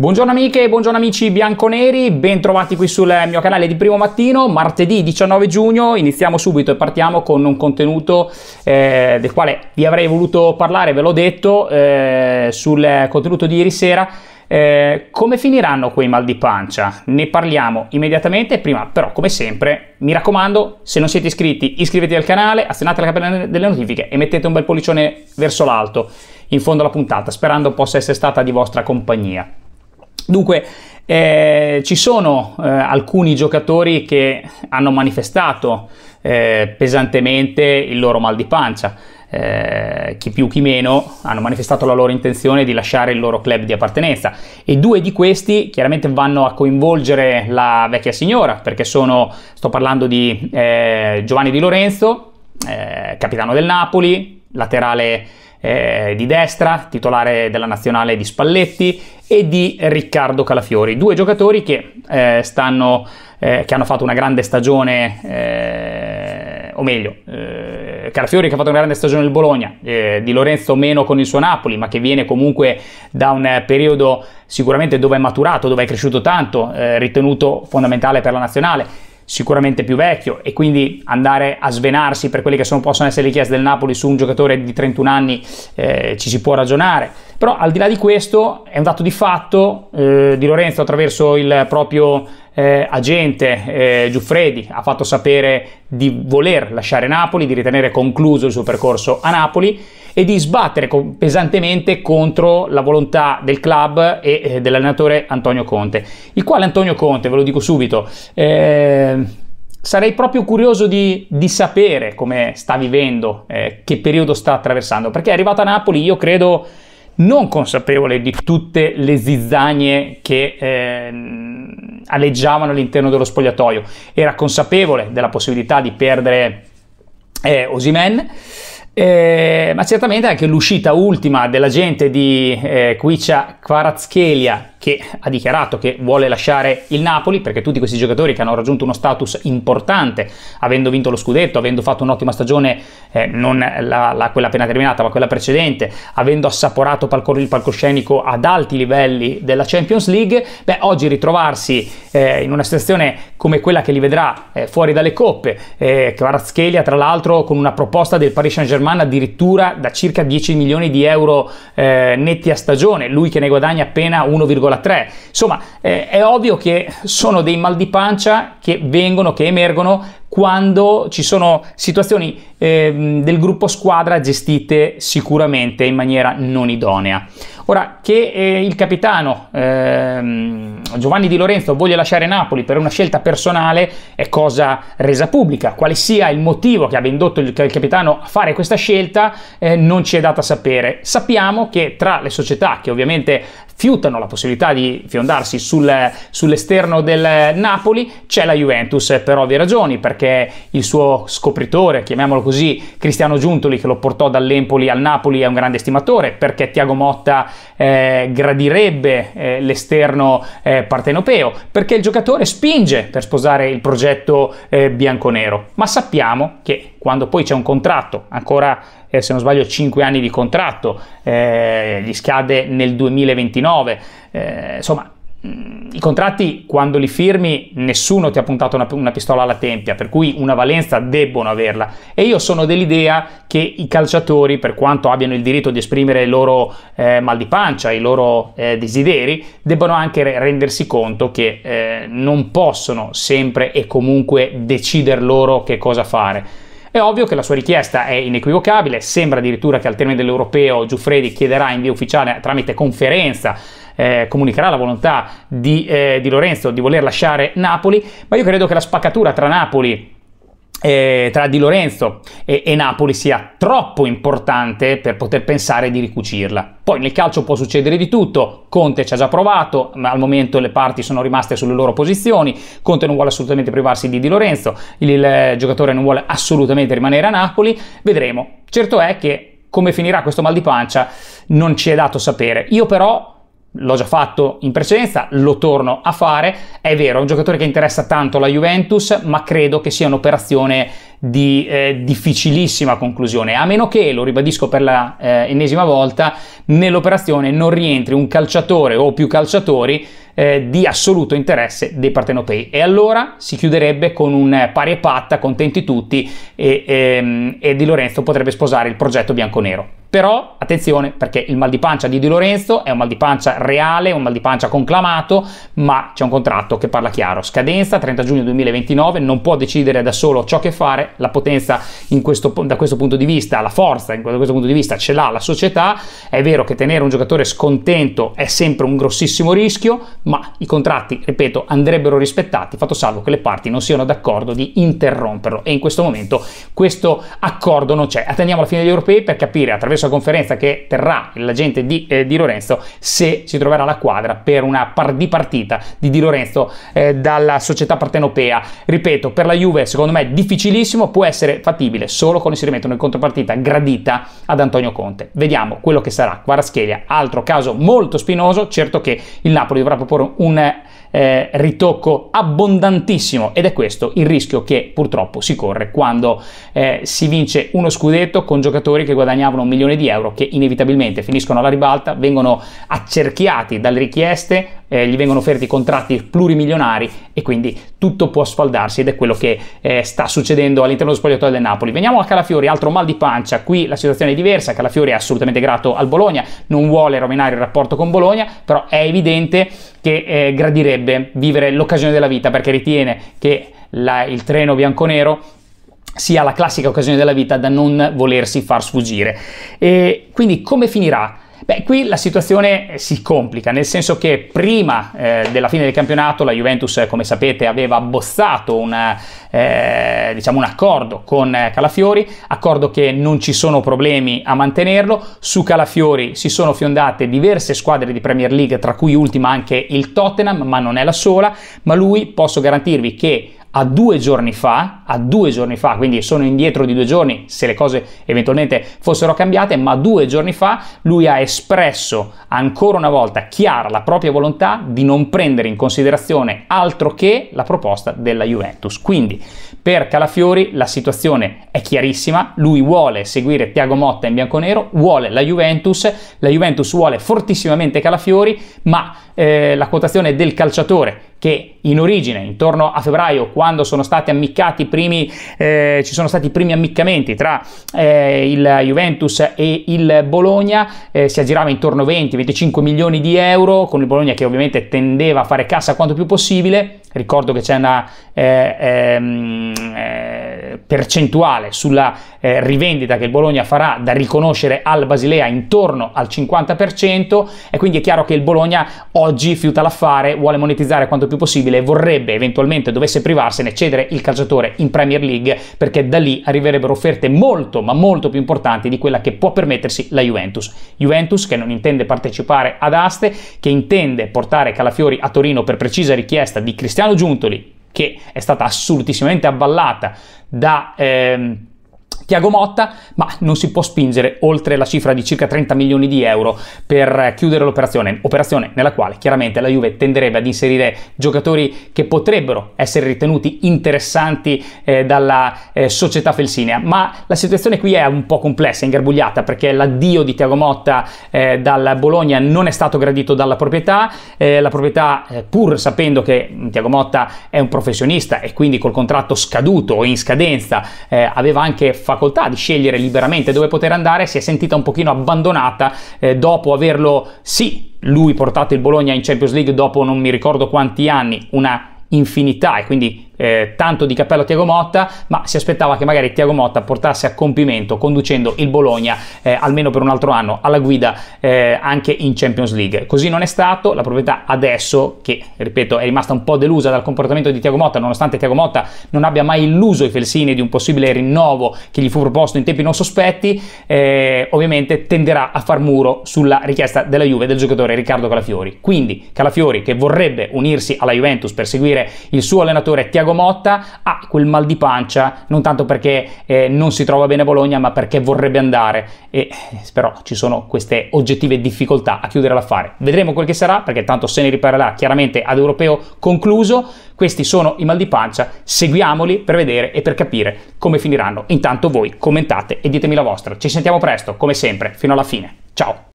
Buongiorno amiche, buongiorno amici bianconeri, bentrovati qui sul mio canale di primo mattino, martedì 19 giugno, iniziamo subito e partiamo con un contenuto eh, del quale vi avrei voluto parlare, ve l'ho detto, eh, sul contenuto di ieri sera. Eh, come finiranno quei mal di pancia? Ne parliamo immediatamente, prima però come sempre mi raccomando se non siete iscritti iscrivetevi al canale, azionate la campanella delle notifiche e mettete un bel pollicione verso l'alto in fondo alla puntata sperando possa essere stata di vostra compagnia. Dunque, eh, ci sono eh, alcuni giocatori che hanno manifestato eh, pesantemente il loro mal di pancia. Eh, chi più chi meno hanno manifestato la loro intenzione di lasciare il loro club di appartenenza e due di questi chiaramente vanno a coinvolgere la vecchia signora perché sono sto parlando di eh, Giovanni Di Lorenzo eh, capitano del Napoli laterale eh, di destra, titolare della nazionale di Spalletti, e di Riccardo Calafiori, due giocatori che, eh, stanno, eh, che hanno fatto una grande stagione, eh, o meglio, eh, Calafiori che ha fatto una grande stagione nel Bologna, eh, di Lorenzo meno con il suo Napoli, ma che viene comunque da un periodo sicuramente dove è maturato, dove è cresciuto tanto, eh, ritenuto fondamentale per la nazionale sicuramente più vecchio e quindi andare a svenarsi per quelle che sono, possono essere le richieste del Napoli su un giocatore di 31 anni eh, ci si può ragionare. Però al di là di questo è un dato di fatto eh, di Lorenzo attraverso il proprio eh, agente eh, Giuffredi ha fatto sapere di voler lasciare Napoli, di ritenere concluso il suo percorso a Napoli e di sbattere pesantemente contro la volontà del club e eh, dell'allenatore Antonio Conte, il quale Antonio Conte, ve lo dico subito, eh, sarei proprio curioso di, di, sapere come sta vivendo, eh, che periodo sta attraversando, perché è arrivato a Napoli, io credo non consapevole di tutte le zizzagne che eh, alleggiavano all'interno dello spogliatoio, era consapevole della possibilità di perdere eh, Osimen eh, ma certamente anche l'uscita ultima dell'agente di eh, Quicia Kvaratskhelia che ha dichiarato che vuole lasciare il Napoli perché tutti questi giocatori che hanno raggiunto uno status importante avendo vinto lo scudetto, avendo fatto un'ottima stagione eh, non la, la, quella appena terminata ma quella precedente, avendo assaporato palco, il palcoscenico ad alti livelli della Champions League, beh oggi ritrovarsi eh, in una situazione come quella che li vedrà eh, fuori dalle coppe eh, Kvaratskhelia tra l'altro con una proposta del Paris Saint-Germain settimana addirittura da circa 10 milioni di euro eh, netti a stagione, lui che ne guadagna appena 1,3. Insomma, eh, è ovvio che sono dei mal di pancia che vengono, che emergono quando ci sono situazioni eh, del gruppo squadra gestite sicuramente in maniera non idonea. Ora, che eh, il capitano eh, Giovanni Di Lorenzo voglia lasciare Napoli per una scelta personale è cosa resa pubblica. Quale sia il motivo che abbia indotto il, il capitano a fare questa scelta eh, non ci è data sapere. Sappiamo che tra le società che ovviamente fiutano la possibilità di fiondarsi sul, sull'esterno del Napoli c'è la Juventus per ovvie ragioni, perché perché il suo scopritore, chiamiamolo così, Cristiano Giuntoli, che lo portò dall'Empoli al Napoli, è un grande stimatore, perché Tiago Motta eh, gradirebbe eh, l'esterno eh, partenopeo, perché il giocatore spinge per sposare il progetto eh, bianconero. Ma sappiamo che quando poi c'è un contratto, ancora eh, se non sbaglio 5 anni di contratto, eh, gli scade nel 2029, eh, insomma Mm, i contratti quando li firmi nessuno ti ha puntato una, una, pistola alla tempia, per cui una valenza debbono averla. E io sono dell'idea che i calciatori, per quanto abbiano il diritto di esprimere il loro eh, mal di pancia, i loro eh, desideri, debbano anche rendersi conto che eh, non possono sempre e comunque decidere loro che cosa fare è ovvio che la sua richiesta è inequivocabile, sembra addirittura che al termine dell'europeo Giuffredi chiederà in via ufficiale tramite conferenza eh, comunicherà la volontà di, eh, di Lorenzo di voler lasciare Napoli, ma io credo che la spaccatura tra Napoli eh, tra Di Lorenzo e, e, Napoli sia troppo importante per poter pensare di ricucirla. Poi nel calcio può succedere di tutto, Conte ci ha già provato, ma al momento le parti sono rimaste sulle loro posizioni, Conte non vuole assolutamente privarsi di Di Lorenzo, il, il giocatore non vuole assolutamente rimanere a Napoli, vedremo. Certo è che come finirà questo mal di pancia non ci è dato sapere. Io però l'ho già fatto in precedenza, lo torno a fare. È vero, è un giocatore che interessa tanto la Juventus, ma credo che sia un'operazione di eh, difficilissima conclusione, a meno che, lo ribadisco per l'ennesima eh, volta, nell'operazione non rientri un calciatore o più calciatori eh, di assoluto interesse dei partenopei. E allora si chiuderebbe con un pari e patta, contenti tutti, e, e, ehm, e Di Lorenzo potrebbe sposare il progetto bianconero. Però attenzione perché il mal di pancia di Di Lorenzo è un mal di pancia reale, un mal di pancia conclamato, ma c'è un contratto che parla chiaro. Scadenza 30 giugno 2029, non può decidere da solo ciò che fare, la potenza questo, da questo punto di vista, la forza da questo punto di vista ce l'ha la società. È vero che tenere un giocatore scontento è sempre un grossissimo rischio, ma i contratti, ripeto, andrebbero rispettati, fatto salvo che le parti non siano d'accordo di interromperlo. E in questo momento questo accordo non c'è. Attendiamo la fine degli europei per capire attraverso sua conferenza che terrà l'agente di, eh, di Lorenzo se si troverà la quadra per una par- dipartita di Di Lorenzo eh, dalla società partenopea. Ripeto, per la Juve secondo me è difficilissimo, può essere fattibile solo con inserimento in contropartita gradita ad Antonio Conte. Vediamo quello che sarà. Quaraschelia, altro caso molto spinoso, certo che il Napoli dovrà proporre un eh, ritocco abbondantissimo ed è questo il rischio che purtroppo si corre quando eh, si vince uno scudetto con giocatori che guadagnavano milioni milioni di euro che inevitabilmente finiscono alla ribalta, vengono accerchiati dalle richieste, eh, gli vengono offerti contratti plurimilionari e quindi tutto può sfaldarsi ed è quello che eh, sta succedendo all'interno dello spogliatoio del Napoli. Veniamo a Calafiori, altro mal di pancia, qui la situazione è diversa, Calafiori è assolutamente grato al Bologna, non vuole rovinare il rapporto con Bologna, però è evidente che eh, gradirebbe vivere l'occasione della vita perché ritiene che la, il treno bianconero sia la classica occasione della vita da non volersi far sfuggire. E quindi come finirà? Beh, qui la situazione eh, si complica, nel senso che prima eh, della fine del campionato la Juventus, eh, come sapete, aveva abbozzato una, eh, diciamo un accordo con eh, Calafiori, accordo che non ci sono problemi a mantenerlo. Su Calafiori si sono fiondate diverse squadre di Premier League, tra cui ultima anche il Tottenham, ma non è la sola, ma lui posso garantirvi che a due giorni fa, a due giorni fa, quindi sono indietro di due giorni se le cose eventualmente fossero cambiate, ma due giorni fa lui ha espresso ancora una volta chiara la propria volontà di non prendere in considerazione altro che la proposta della Juventus. Quindi per Calafiori la situazione è chiarissima, lui vuole seguire Tiago Motta in bianconero, vuole la Juventus, la Juventus vuole fortissimamente Calafiori, ma eh, la quotazione del calciatore che in origine, intorno a febbraio, quando sono stati ammiccati i primi, eh, ci sono stati i primi ammiccamenti tra eh, il Juventus e il Bologna, eh, si aggirava intorno a 20-25 milioni di euro, con il Bologna che ovviamente tendeva a fare cassa quanto più possibile. Ricordo che c'è una, eh, ehm, eh, percentuale sulla eh, rivendita che il Bologna farà da riconoscere al Basilea intorno al 50% e quindi è chiaro che il Bologna oggi fiuta l'affare, vuole monetizzare quanto più possibile e vorrebbe eventualmente dovesse privarsene cedere il calciatore in Premier League perché da lì arriverebbero offerte molto ma molto più importanti di quella che può permettersi la Juventus. Juventus che non intende partecipare ad aste, che intende portare Calafiori a Torino per precisa richiesta di Cristiano Giuntoli, che è stata assolutissimamente avvallata da... Ehm, Tiago Motta, ma non si può spingere oltre la cifra di circa 30 milioni di euro per eh, chiudere l'operazione, operazione nella quale chiaramente la Juve tenderebbe ad inserire giocatori che potrebbero essere ritenuti interessanti eh, dalla eh, società felsinea, ma la situazione qui è un po' complessa, ingarbugliata, perché l'addio di Tiago Motta eh, dal Bologna non è stato gradito dalla proprietà, eh, la proprietà eh, pur sapendo che mm, Tiago Motta è un professionista e quindi col contratto scaduto o in scadenza aveva anche fatto facoltà di scegliere liberamente dove poter andare, si è sentita un pochino abbandonata eh, dopo averlo, sì, lui portato il Bologna in Champions League dopo non mi ricordo quanti anni, una infinità e quindi eh, tanto di cappello a Tiago Motta, ma si aspettava che magari Tiago Motta portasse a compimento conducendo il Bologna eh, almeno per un altro anno alla guida eh, anche in Champions League. Così non è stato, la proprietà adesso, che ripeto è rimasta un po' delusa dal comportamento di Tiago Motta, nonostante Tiago Motta non abbia mai illuso i felsini di un possibile rinnovo che gli fu proposto in tempi non sospetti, eh, ovviamente tenderà a far muro sulla richiesta della Juve del giocatore Riccardo Calafiori. Quindi Calafiori che vorrebbe unirsi alla Juventus per seguire il suo allenatore Tiago Tiago Motta ha quel mal di pancia, non tanto perché eh, non si trova bene a Bologna, ma perché vorrebbe andare. E eh, però ci sono queste oggettive difficoltà a chiudere l'affare. Vedremo quel che sarà, perché tanto se ne riparerà chiaramente ad europeo concluso. Questi sono i mal di pancia, seguiamoli per vedere e per capire come finiranno. Intanto voi commentate e ditemi la vostra. Ci sentiamo presto, come sempre, fino alla fine. Ciao!